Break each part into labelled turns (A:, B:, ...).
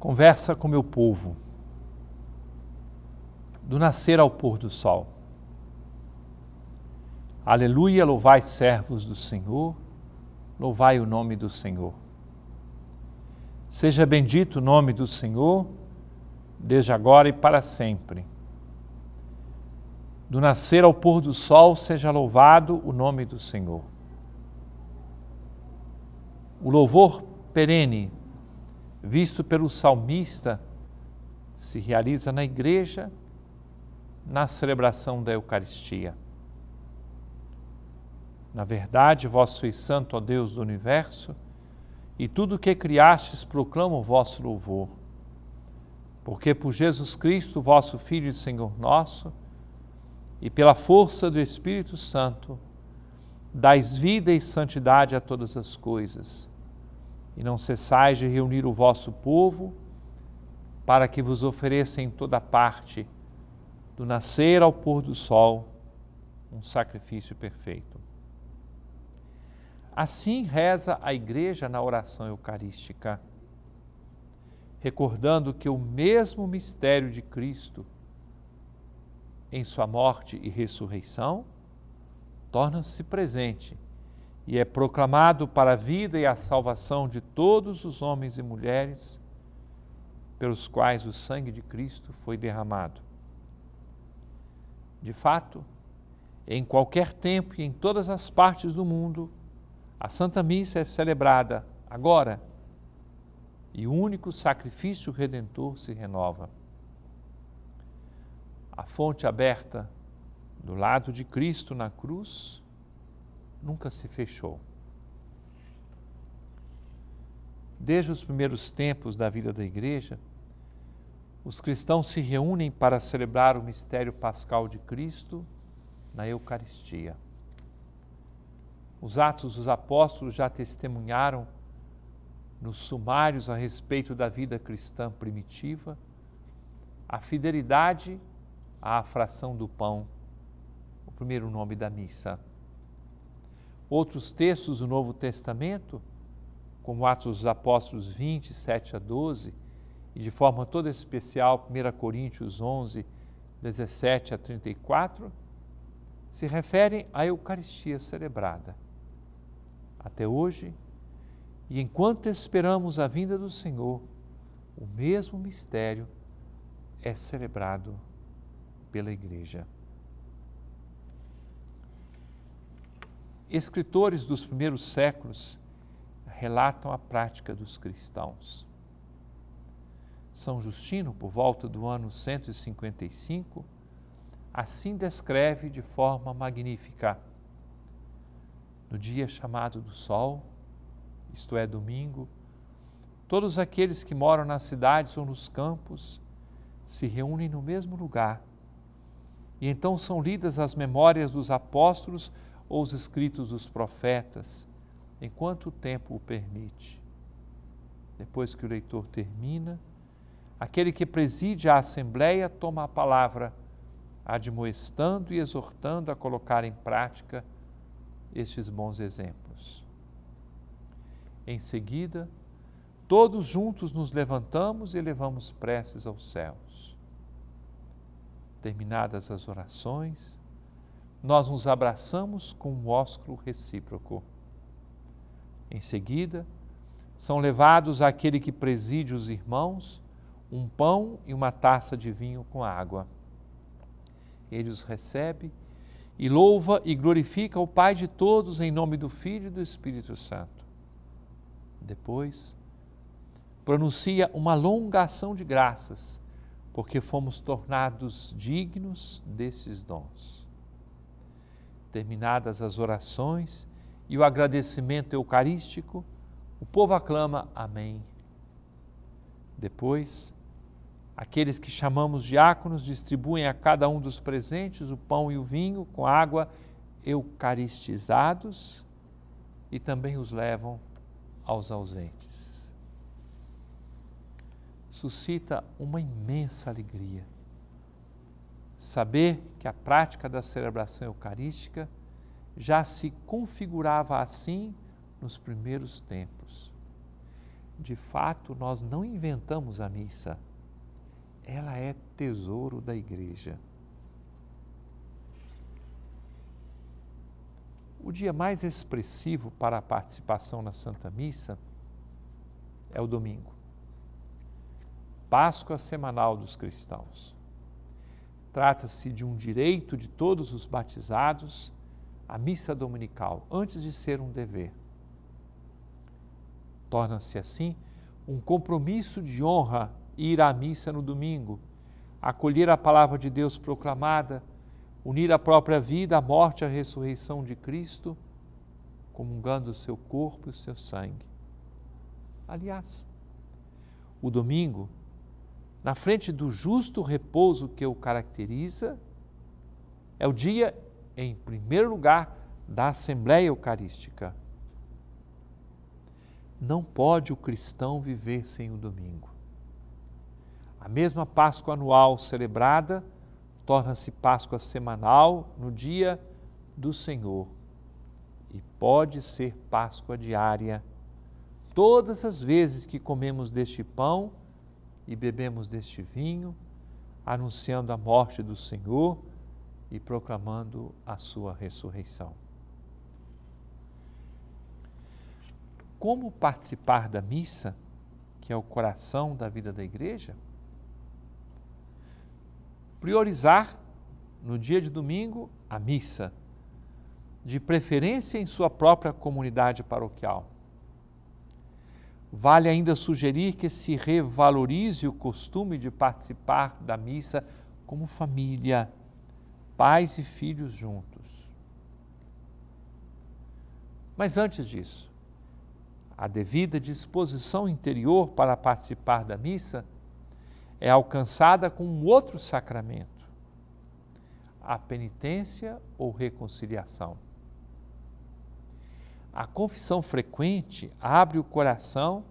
A: Conversa com meu povo, do nascer ao pôr do sol. Aleluia, louvai servos do Senhor, louvai o nome do Senhor. Seja bendito o nome do Senhor, desde agora e para sempre. Do nascer ao pôr do sol, seja louvado o nome do Senhor. O louvor perene visto pelo salmista, se realiza na igreja, na celebração da Eucaristia. Na verdade, vós sois santo, ó Deus do universo, e tudo o que criastes proclama o vosso louvor. Porque por Jesus Cristo, vosso Filho e Senhor nosso, e pela força do Espírito Santo, dais vida e santidade a todas as coisas, e não cessais de reunir o vosso povo, para que vos ofereça em toda parte, do nascer ao pôr do sol, um sacrifício perfeito. Assim reza a igreja na oração eucarística, recordando que o mesmo mistério de Cristo, em sua morte e ressurreição, torna-se presente e é proclamado para a vida e a salvação de todos os homens e mulheres pelos quais o sangue de Cristo foi derramado. De fato, em qualquer tempo e em todas as partes do mundo, a Santa Missa é celebrada agora e o único sacrifício redentor se renova. A fonte aberta do lado de Cristo na cruz nunca se fechou. Desde os primeiros tempos da vida da igreja, os cristãos se reúnem para celebrar o mistério pascal de Cristo na Eucaristia. Os Atos dos Apóstolos já testemunharam nos sumários a respeito da vida cristã primitiva a fidelidade à fração do pão, o primeiro nome da missa outros textos do Novo Testamento, como Atos dos Apóstolos 20, 7 a 12, e de forma toda especial 1 Coríntios 11, 17 a 34, se referem à Eucaristia celebrada. Até hoje, e enquanto esperamos a vinda do Senhor, o mesmo mistério é celebrado pela Igreja. escritores dos primeiros séculos relatam a prática dos cristãos. São Justino, por volta do ano 155, assim descreve de forma magnífica: No dia chamado do sol, isto é, domingo, todos aqueles que moram nas cidades ou nos campos se reúnem no mesmo lugar. E então são lidas as memórias dos apóstolos ou os escritos dos profetas, enquanto o tempo o permite. Depois que o leitor termina, aquele que preside a assembleia toma a palavra, admoestando e exortando a colocar em prática estes bons exemplos. Em seguida, todos juntos nos levantamos e elevamos preces aos céus. Terminadas as orações, nós nos abraçamos com um ósculo recíproco. Em seguida, são levados àquele que preside os irmãos um pão e uma taça de vinho com água. Ele os recebe e louva e glorifica o Pai de todos em nome do Filho e do Espírito Santo. Depois, pronuncia uma longa ação de graças, porque fomos tornados dignos desses dons. Terminadas as orações e o agradecimento eucarístico, o povo aclama Amém. Depois, aqueles que chamamos diáconos distribuem a cada um dos presentes o pão e o vinho com água eucaristizados e também os levam aos ausentes. Suscita uma imensa alegria saber que a prática da celebração eucarística já se configurava assim nos primeiros tempos. De fato, nós não inventamos a missa. Ela é tesouro da igreja. O dia mais expressivo para a participação na Santa Missa é o domingo. Páscoa semanal dos cristãos. Trata-se de um direito de todos os batizados, a missa dominical, antes de ser um dever. Torna-se assim um compromisso de honra ir à missa no domingo, acolher a palavra de Deus proclamada, unir a própria vida à morte e à ressurreição de Cristo, comungando o seu corpo e o seu sangue. Aliás, o domingo na frente do justo repouso que o caracteriza, é o dia, em primeiro lugar, da Assembleia Eucarística. Não pode o cristão viver sem o domingo. A mesma Páscoa anual celebrada torna-se Páscoa semanal no dia do Senhor e pode ser Páscoa diária. Todas as vezes que comemos deste pão, e bebemos deste vinho, anunciando a morte do Senhor e proclamando a sua ressurreição. Como participar da missa, que é o coração da vida da igreja? Priorizar no dia de domingo a missa, de preferência em sua própria comunidade paroquial. Vale ainda sugerir que se revalorize o costume de participar da missa como família, pais e filhos juntos. Mas antes disso, a devida disposição interior para participar da missa é alcançada com um outro sacramento, a penitência ou reconciliação. A confissão frequente abre o coração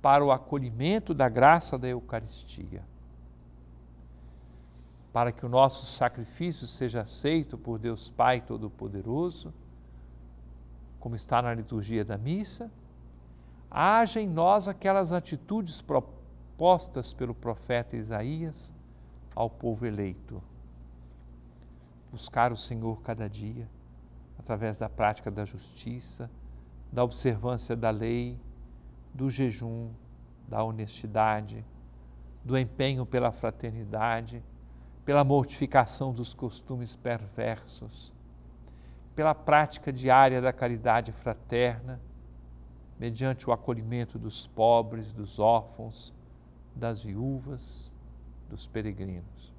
A: para o acolhimento da graça da Eucaristia. Para que o nosso sacrifício seja aceito por Deus Pai Todo-Poderoso, como está na liturgia da missa, haja em nós aquelas atitudes propostas pelo profeta Isaías ao povo eleito. Buscar o Senhor cada dia através da prática da justiça, da observância da lei, do jejum, da honestidade, do empenho pela fraternidade, pela mortificação dos costumes perversos, pela prática diária da caridade fraterna, mediante o acolhimento dos pobres, dos órfãos, das viúvas, dos peregrinos.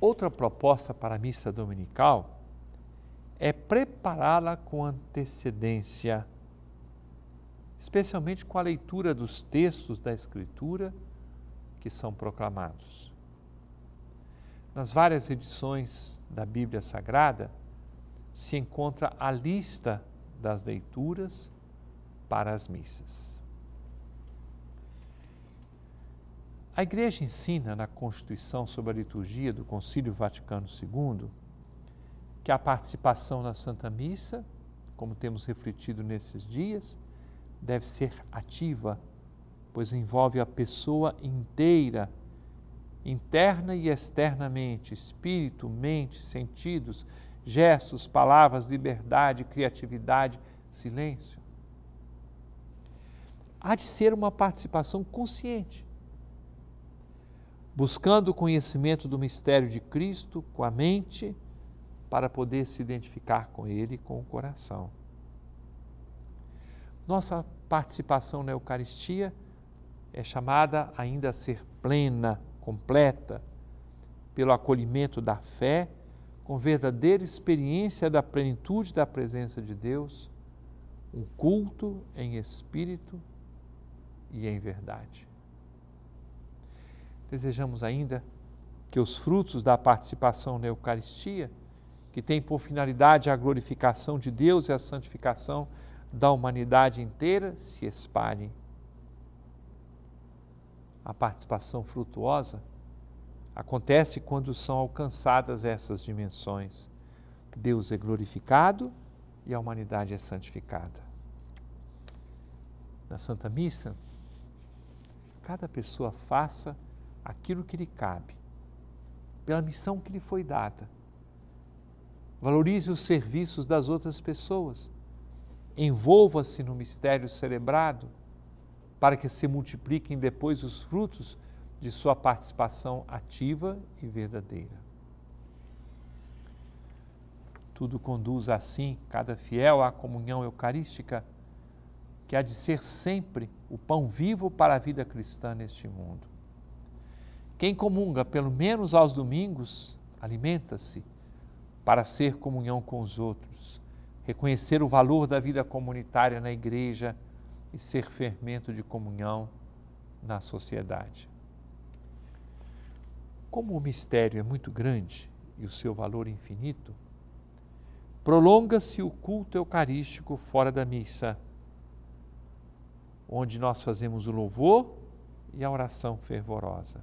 A: Outra proposta para a missa dominical é prepará-la com antecedência, especialmente com a leitura dos textos da Escritura que são proclamados. Nas várias edições da Bíblia Sagrada se encontra a lista das leituras para as missas. A Igreja ensina na Constituição sobre a Liturgia do Concílio Vaticano II que a participação na Santa Missa, como temos refletido nesses dias, deve ser ativa, pois envolve a pessoa inteira, interna e externamente, espírito, mente, sentidos, gestos, palavras, liberdade, criatividade, silêncio. Há de ser uma participação consciente, buscando o conhecimento do mistério de Cristo com a mente para poder se identificar com Ele com o coração. Nossa participação na Eucaristia é chamada ainda a ser plena, completa, pelo acolhimento da fé, com verdadeira experiência da plenitude da presença de Deus, um culto em espírito e em verdade. Desejamos ainda que os frutos da participação na Eucaristia que tem por finalidade a glorificação de Deus e a santificação da humanidade inteira, se espalhem. A participação frutuosa acontece quando são alcançadas essas dimensões. Deus é glorificado e a humanidade é santificada. Na Santa Missa, cada pessoa faça aquilo que lhe cabe, pela missão que lhe foi dada valorize os serviços das outras pessoas, envolva-se no mistério celebrado, para que se multipliquem depois os frutos de sua participação ativa e verdadeira. Tudo conduz assim, cada fiel, à comunhão eucarística, que há de ser sempre o pão vivo para a vida cristã neste mundo. Quem comunga, pelo menos aos domingos, alimenta-se para ser comunhão com os outros, reconhecer o valor da vida comunitária na igreja e ser fermento de comunhão na sociedade. Como o mistério é muito grande e o seu valor infinito, prolonga-se o culto eucarístico fora da missa, onde nós fazemos o louvor e a oração fervorosa.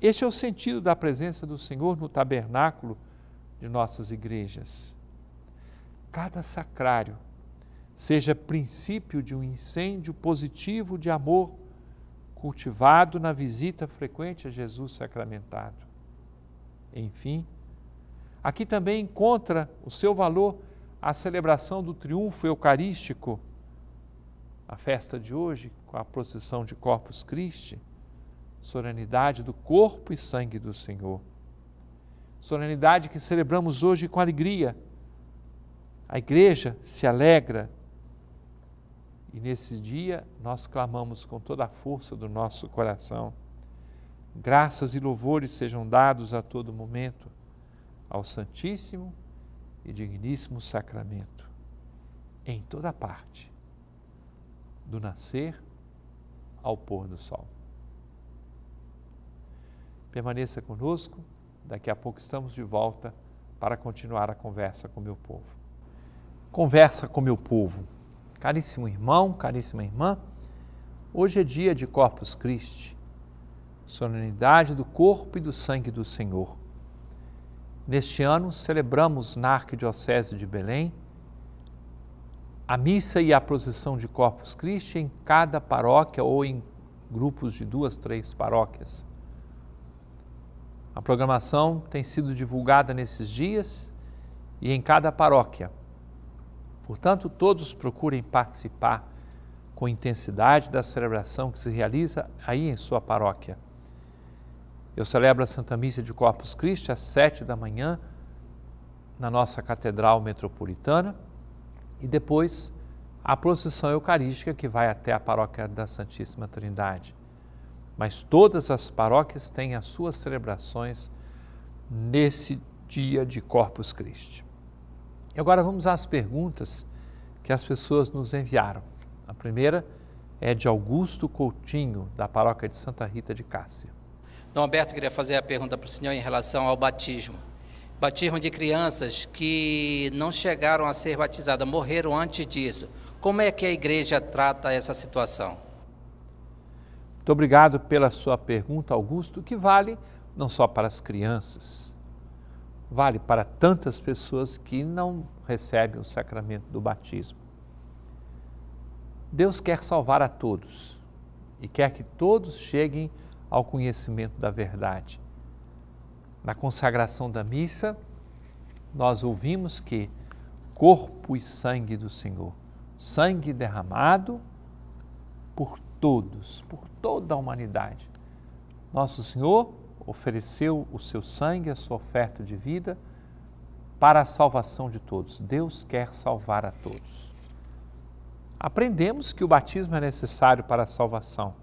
A: Este é o sentido da presença do Senhor no tabernáculo de nossas igrejas. Cada sacrário seja princípio de um incêndio positivo de amor cultivado na visita frequente a Jesus sacramentado. Enfim, aqui também encontra o seu valor a celebração do triunfo eucarístico, a festa de hoje com a procissão de Corpus Christi solenidade do corpo e sangue do Senhor. Solenidade que celebramos hoje com alegria. A igreja se alegra e nesse dia nós clamamos com toda a força do nosso coração. Graças e louvores sejam dados a todo momento ao Santíssimo e Digníssimo Sacramento, em toda parte, do nascer ao pôr do sol. Permaneça conosco, daqui a pouco estamos de volta para continuar a conversa com meu povo. Conversa com meu povo. Caríssimo irmão, caríssima irmã, hoje é dia de Corpus Christi, solenidade do corpo e do sangue do Senhor. Neste ano celebramos na Arquidiocese de Belém a missa e a procissão de Corpus Christi em cada paróquia ou em grupos de duas, três paróquias. A programação tem sido divulgada nesses dias e em cada paróquia. Portanto, todos procurem participar com intensidade da celebração que se realiza aí em sua paróquia. Eu celebro a Santa Missa de Corpus Christi às sete da manhã na nossa Catedral Metropolitana e depois a procissão eucarística que vai até a paróquia da Santíssima Trindade. Mas todas as paróquias têm as suas celebrações nesse dia de Corpus Christi. E agora vamos às perguntas que as pessoas nos enviaram. A primeira é de Augusto Coutinho, da paróquia de Santa Rita de Cássia. Dom Alberto, queria fazer a pergunta para o senhor em relação ao batismo. Batismo de crianças que não chegaram a ser batizadas, morreram antes disso. Como é que a igreja trata essa situação? Muito obrigado pela sua pergunta, Augusto, que vale não só para as crianças, vale para tantas pessoas que não recebem o sacramento do batismo. Deus quer salvar a todos e quer que todos cheguem ao conhecimento da verdade. Na consagração da missa, nós ouvimos que corpo e sangue do Senhor, sangue derramado por todos, por toda a humanidade. Nosso Senhor ofereceu o seu sangue, a sua oferta de vida, para a salvação de todos. Deus quer salvar a todos. Aprendemos que o batismo é necessário para a salvação,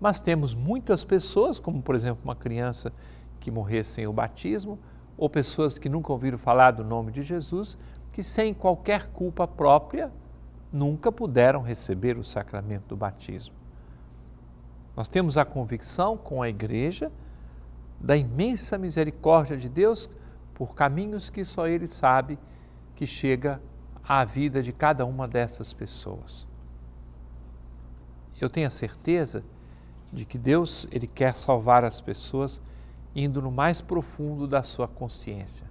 A: mas temos muitas pessoas, como por exemplo uma criança que morrer sem o batismo, ou pessoas que nunca ouviram falar do nome de Jesus, que sem qualquer culpa própria nunca puderam receber o sacramento do batismo. Nós temos a convicção com a igreja da imensa misericórdia de Deus por caminhos que só Ele sabe que chega à vida de cada uma dessas pessoas. Eu tenho a certeza de que Deus ele quer salvar as pessoas indo no mais profundo da sua consciência.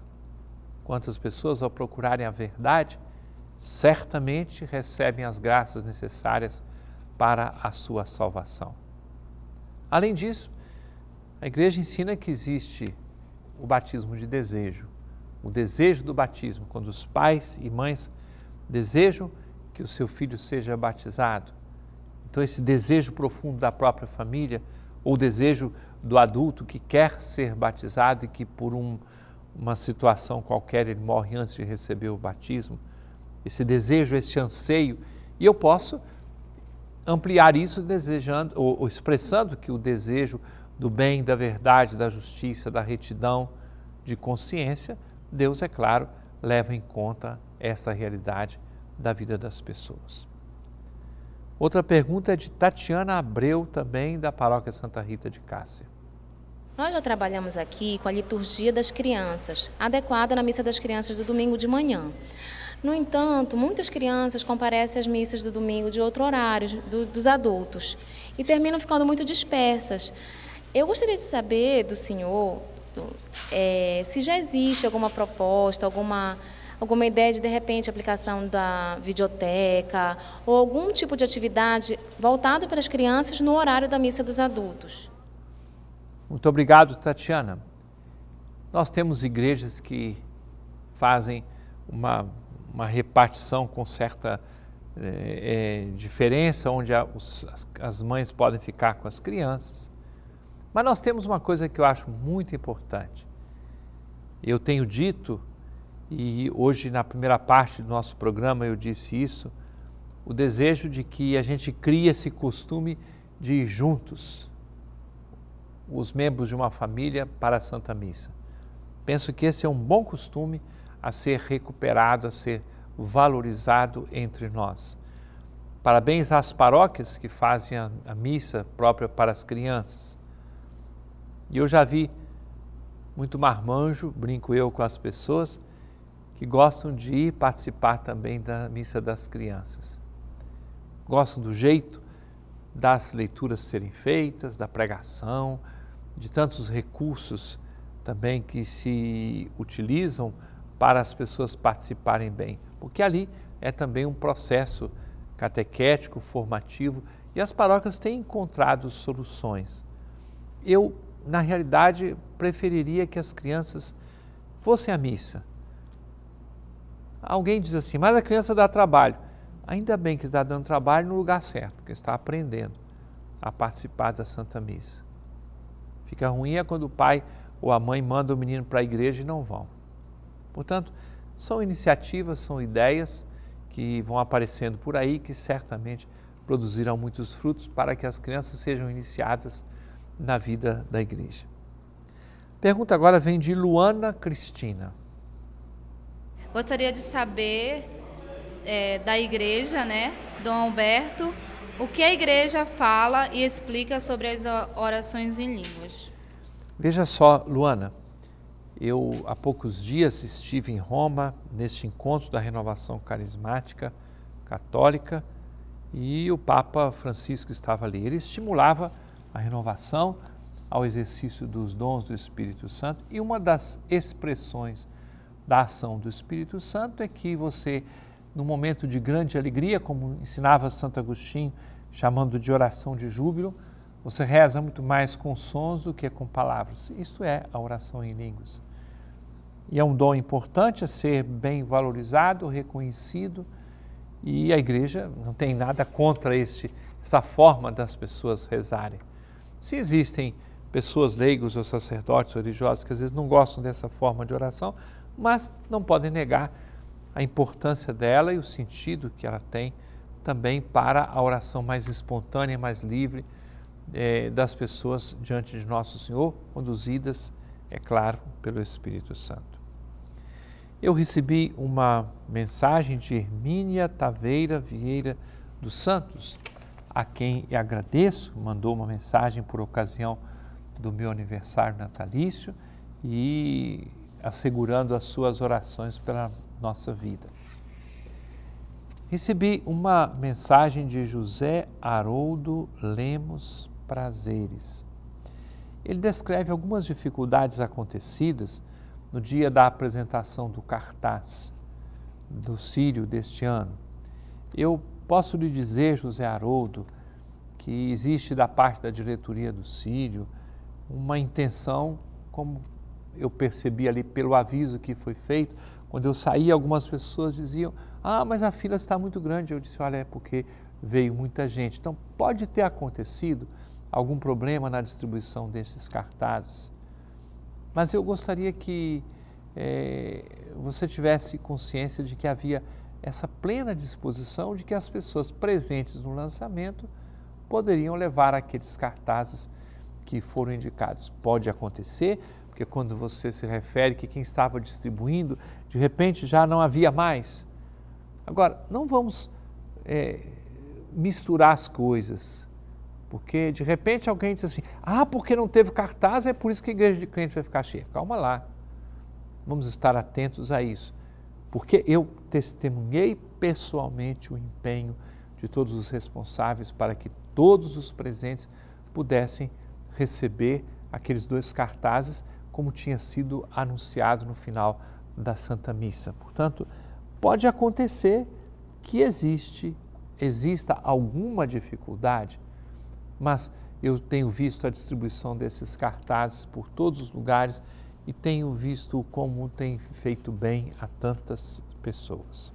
A: Quantas pessoas ao procurarem a verdade certamente recebem as graças necessárias para a sua salvação. Além disso, a igreja ensina que existe o batismo de desejo, o desejo do batismo, quando os pais e mães desejam que o seu filho seja batizado. Então, esse desejo profundo da própria família, ou desejo do adulto que quer ser batizado e que, por um, uma situação qualquer, ele morre antes de receber o batismo, esse desejo, esse anseio, e eu posso ampliar isso desejando ou, ou expressando que o desejo do bem, da verdade, da justiça, da retidão, de consciência, Deus, é claro, leva em conta essa realidade da vida das pessoas. Outra pergunta é de Tatiana Abreu, também da Paróquia Santa Rita de Cássia. Nós já trabalhamos aqui com a liturgia das crianças, adequada na missa das crianças do domingo de manhã. No entanto, muitas crianças comparecem às missas do domingo de outro horário, do, dos adultos, e terminam ficando muito dispersas. Eu gostaria de saber do senhor é, se já existe alguma proposta, alguma alguma ideia de, de repente, aplicação da videoteca ou algum tipo de atividade voltado para as crianças no horário da missa dos adultos. Muito obrigado, Tatiana. Nós temos igrejas que fazem uma uma repartição com certa é, é, diferença, onde a, os, as, as mães podem ficar com as crianças. Mas nós temos uma coisa que eu acho muito importante. Eu tenho dito, e hoje na primeira parte do nosso programa eu disse isso, o desejo de que a gente crie esse costume de ir juntos, os membros de uma família, para a Santa Missa. Penso que esse é um bom costume a ser recuperado, a ser valorizado entre nós. Parabéns às paróquias que fazem a, a missa própria para as crianças. E eu já vi muito marmanjo, brinco eu com as pessoas, que gostam de ir participar também da missa das crianças. Gostam do jeito das leituras serem feitas, da pregação, de tantos recursos também que se utilizam para as pessoas participarem bem, porque ali é também um processo catequético, formativo, e as paróquias têm encontrado soluções. Eu, na realidade, preferiria que as crianças fossem à missa. Alguém diz assim, mas a criança dá trabalho. Ainda bem que está dando trabalho no lugar certo, porque está aprendendo a participar da Santa Missa. Fica ruim é quando o pai ou a mãe manda o menino para a igreja e não vão. Portanto, são iniciativas, são ideias que vão aparecendo por aí que certamente produzirão muitos frutos para que as crianças sejam iniciadas na vida da igreja. Pergunta agora vem de Luana Cristina. Gostaria de saber é, da igreja, né, Dom Alberto, o que a igreja fala e explica sobre as orações em línguas. Veja só, Luana, eu, há poucos dias, estive em Roma neste encontro da renovação carismática católica e o Papa Francisco estava ali. Ele estimulava a renovação ao exercício dos dons do Espírito Santo e uma das expressões da ação do Espírito Santo é que você, no momento de grande alegria, como ensinava Santo Agostinho, chamando de oração de júbilo, você reza muito mais com sons do que com palavras. Isso é a oração em línguas e é um dom importante a ser bem valorizado, reconhecido, e a igreja não tem nada contra este, essa forma das pessoas rezarem. Se existem pessoas leigos ou sacerdotes religiosos que às vezes não gostam dessa forma de oração, mas não podem negar a importância dela e o sentido que ela tem também para a oração mais espontânea, mais livre eh, das pessoas diante de Nosso Senhor, conduzidas, é claro, pelo Espírito Santo. Eu recebi uma mensagem de Hermínia Taveira Vieira dos Santos, a quem agradeço, mandou uma mensagem por ocasião do meu aniversário natalício e assegurando as suas orações pela nossa vida. Recebi uma mensagem de José Haroldo Lemos Prazeres. Ele descreve algumas dificuldades acontecidas no dia da apresentação do cartaz do Sírio deste ano, eu posso lhe dizer, José Haroldo, que existe da parte da diretoria do Sírio uma intenção, como eu percebi ali pelo aviso que foi feito, quando eu saí, algumas pessoas diziam: Ah, mas a fila está muito grande. Eu disse: Olha, é porque veio muita gente. Então, pode ter acontecido algum problema na distribuição desses cartazes. Mas eu gostaria que é, você tivesse consciência de que havia essa plena disposição de que as pessoas presentes no lançamento poderiam levar aqueles cartazes que foram indicados. Pode acontecer, porque quando você se refere que quem estava distribuindo, de repente já não havia mais. Agora, não vamos é, misturar as coisas. Porque de repente alguém diz assim: ah, porque não teve cartaz, é por isso que a igreja de crente vai ficar cheia. Calma lá. Vamos estar atentos a isso. Porque eu testemunhei pessoalmente o empenho de todos os responsáveis para que todos os presentes pudessem receber aqueles dois cartazes, como tinha sido anunciado no final da Santa Missa. Portanto, pode acontecer que existe, exista alguma dificuldade mas eu tenho visto a distribuição desses cartazes por todos os lugares e tenho visto como tem feito bem a tantas pessoas.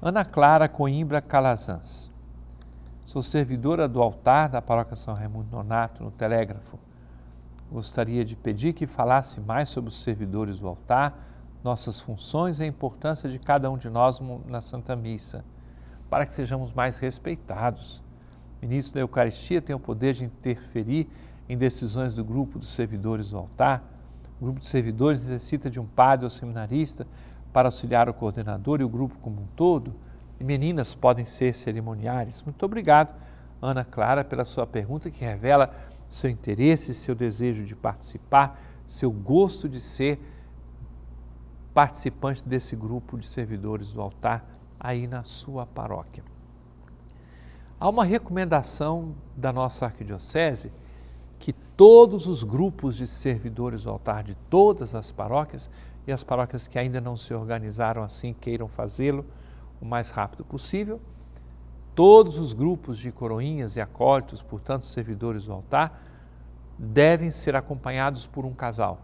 A: Ana Clara Coimbra Calazans. Sou servidora do altar da Paróquia São Raimundo Nonato no Telégrafo. Gostaria de pedir que falasse mais sobre os servidores do altar, nossas funções e a importância de cada um de nós na Santa Missa, para que sejamos mais respeitados ministro da Eucaristia tem o poder de interferir em decisões do grupo dos servidores do altar. O grupo de servidores necessita de um padre ou seminarista para auxiliar o coordenador e o grupo como um todo. E meninas podem ser cerimoniárias. Muito obrigado, Ana Clara, pela sua pergunta que revela seu interesse, seu desejo de participar, seu gosto de ser participante desse grupo de servidores do altar aí na sua paróquia. Há uma recomendação da nossa arquidiocese que todos os grupos de servidores do altar de todas as paróquias e as paróquias que ainda não se organizaram assim queiram fazê-lo o mais rápido possível. Todos os grupos de coroinhas e acólitos, portanto, servidores do altar, devem ser acompanhados por um casal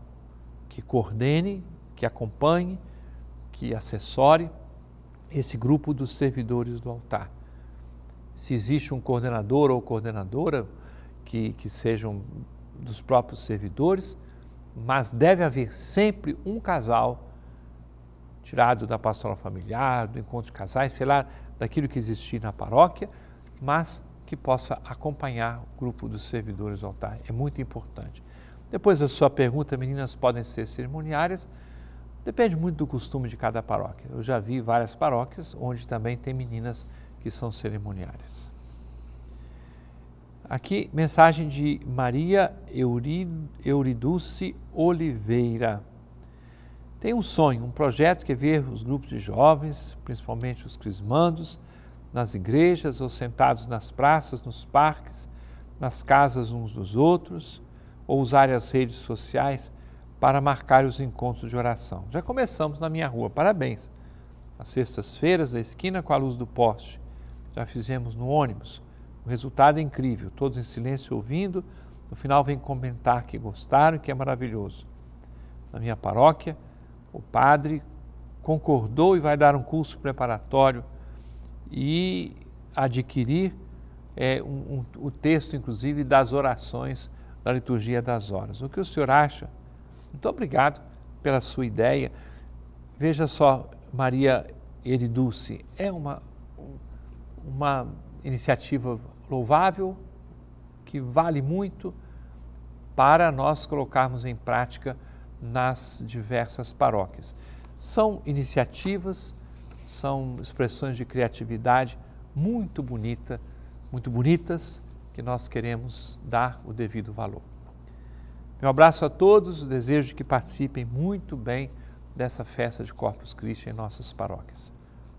A: que coordene, que acompanhe, que assessore esse grupo dos servidores do altar se existe um coordenador ou coordenadora que, que sejam dos próprios servidores, mas deve haver sempre um casal tirado da pastoral familiar, do encontro de casais, sei lá, daquilo que existir na paróquia, mas que possa acompanhar o grupo dos servidores do altar. É muito importante. Depois a sua pergunta, meninas podem ser cerimoniárias. Depende muito do costume de cada paróquia. Eu já vi várias paróquias onde também tem meninas cerimoniárias que são cerimoniárias. Aqui, mensagem de Maria Euriduce Oliveira. Tem um sonho, um projeto que é ver os grupos de jovens, principalmente os crismandos, nas igrejas ou sentados nas praças, nos parques, nas casas uns dos outros, ou usar as redes sociais para marcar os encontros de oração. Já começamos na minha rua, parabéns! Às sextas-feiras, da esquina com a luz do poste já fizemos no ônibus. O resultado é incrível, todos em silêncio ouvindo. No final vem comentar que gostaram, que é maravilhoso. Na minha paróquia, o padre concordou e vai dar um curso preparatório e adquirir é, um, um, o texto, inclusive, das orações da liturgia das horas. O que o senhor acha? Muito obrigado pela sua ideia. Veja só, Maria Eriduce, é uma uma iniciativa louvável, que vale muito para nós colocarmos em prática nas diversas paróquias. São iniciativas, são expressões de criatividade muito bonita, muito bonitas, que nós queremos dar o devido valor. Meu abraço a todos, desejo que participem muito bem dessa festa de Corpus Christi em nossas paróquias.